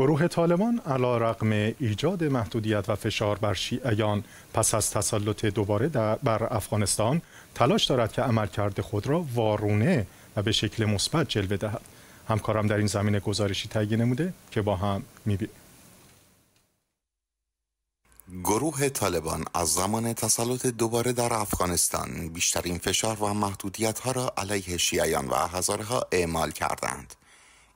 گروه طالبان علا رقم ایجاد محدودیت و فشار بر شیعیان پس از تسلط دوباره بر افغانستان تلاش دارد که عملکرد خود را وارونه و به شکل مثبت جلوه دهد همکارم در این زمینه گزارشی تهیه نموده که با هم میبینیم گروه طالبان از زمان تسلط دوباره در افغانستان بیشترین فشار و محدودیت ها را علیه شیعیان و هزارها اعمال کردند.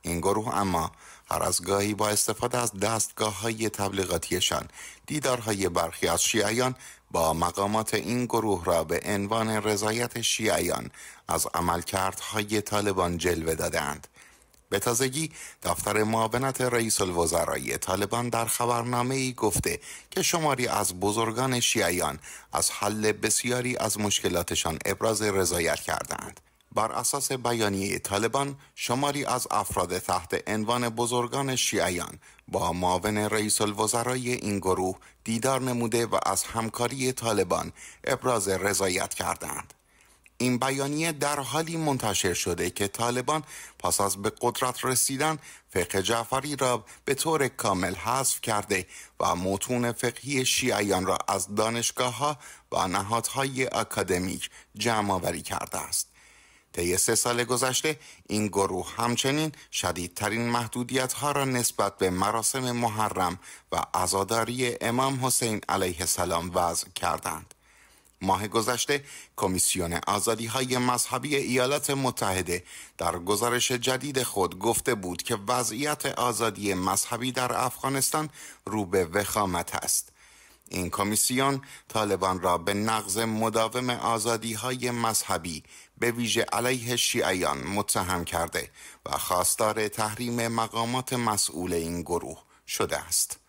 این گروه اما هر از گاهی با استفاده از دستگاه های تبلیغاتیشان دیدارهای برخی از شیعیان با مقامات این گروه را به عنوان رضایت شیعیان از عملکردهای طالبان جلوه دادند. به تازگی دفتر معاونت رئیس الوزرای طالبان در خبرنامه ای گفته که شماری از بزرگان شیعیان از حل بسیاری از مشکلاتشان ابراز رضایت کردند. بر اساس بیانیه طالبان شماری از افراد تحت عنوان بزرگان شیعیان با معاون رئیس الوزرای این گروه دیدار نموده و از همکاری طالبان ابراز رضایت کردند. این بیانیه در حالی منتشر شده که طالبان پس از به قدرت رسیدن فقه جعفری را به طور کامل حذف کرده و متون فقهی شیعیان را از دانشگاه ها و نهادهای اکادمیک جمع آوری کرده است. طی سه سال گذشته این گروه همچنین شدیدترین محدودیت ها را نسبت به مراسم محرم و عزاداری امام حسین علیه السلام وضع کردند. ماه گذشته کمیسیون آزادی های مذهبی ایالات متحده در گزارش جدید خود گفته بود که وضعیت آزادی مذهبی در افغانستان رو به وخامت است. این کمیسیون طالبان را به نقض مداوم آزادی های مذهبی به ویژه علیه شیعیان متهم کرده و خواستار تحریم مقامات مسئول این گروه شده است.